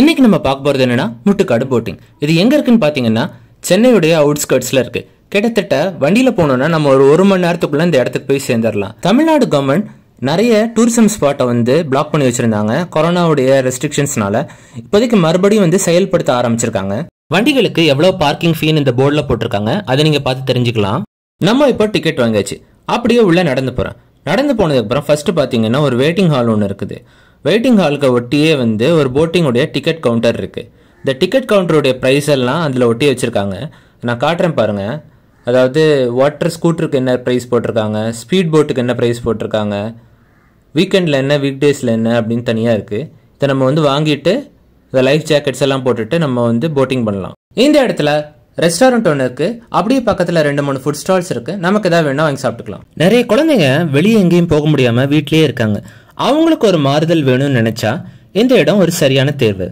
இன்னைக்கு நம்ம பார்க்க போகிறது என்னன்னா முட்டுக்காடு போட்டிங் இது எங்கே இருக்குன்னு பார்த்தீங்கன்னா சென்னையுடைய அவுட்ஸ்கர்ட்ஸில் இருக்குது கிட்டத்தட்ட வண்டியில் போனோம்னா நம்ம ஒரு ஒரு மணி நேரத்துக்குள்ளே இந்த இடத்துக்கு போய் சேர்ந்துடலாம் தமிழ்நாடு கவர்மெண்ட் நிறைய டூரிசம் ஸ்பாட்டை வந்து பிளாக் பண்ணி வச்சுருந்தாங்க கொரோனாவுடைய ரெஸ்ட்ரிக்ஷன்ஸ்னால இப்போதைக்கு மறுபடியும் வந்து செயல்படுத்த ஆரம்பிச்சிருக்காங்க வண்டிகளுக்கு எவ்வளோ பார்க்கிங் ஃபீன் இந்த போர்டில் போட்டிருக்காங்க அதை நீங்கள் பார்த்து தெரிஞ்சுக்கலாம் நம்ம இப்போ டிக்கெட் வாங்கியாச்சு அப்படியே உள்ளே நடந்து போகிறேன் நடந்து போனதுக்கப்புறம் ஃபஸ்ட்டு பார்த்தீங்கன்னா ஒரு வெயிட்டிங் ஹால் ஒன்று இருக்குது வெயிட்டிங் ஹாலுக்கு ஒட்டியே வந்து ஒரு போட்டிங்குடைய டிக்கெட் கவுண்டர் இருக்குது இந்த டிக்கெட் கவுண்டருடைய ப்ரைஸ் எல்லாம் அதில் ஒட்டி வச்சுருக்காங்க நான் காட்டுறேன் பாருங்கள் அதாவது வாட்டர் ஸ்கூட்டருக்கு என்ன ப்ரைஸ் போட்டிருக்காங்க ஸ்பீட் போட்டுக்கு என்ன ப்ரைஸ் போட்டிருக்காங்க வீக்கெண்டில் என்ன வீக் டேஸில் என்ன அப்படின்னு தனியாக இருக்குது இதை நம்ம வந்து வாங்கிட்டு இந்த லைஃப் ஜாக்கெட்ஸ் எல்லாம் போட்டுட்டு நம்ம வந்து போட்டிங் பண்ணலாம் இந்த இடத்துல ரெஸ்டாரண்ட் ஒன்று இருக்குது அப்படியே பக்கத்தில் ரெண்டு மூணு ஃபுட் ஸ்டால்ஸ் இருக்குது நமக்கு எதாவது வேணால் வாங்கி சாப்பிட்டுக்கலாம் நிறைய குழந்தைங்க வெளியே எங்கேயும் போக முடியாமல் வீட்லேயே இருக்காங்க அவங்களுக்கு ஒரு மாறுதல் வேணும்னு நினச்சா இந்த இடம் ஒரு சரியான தேர்வு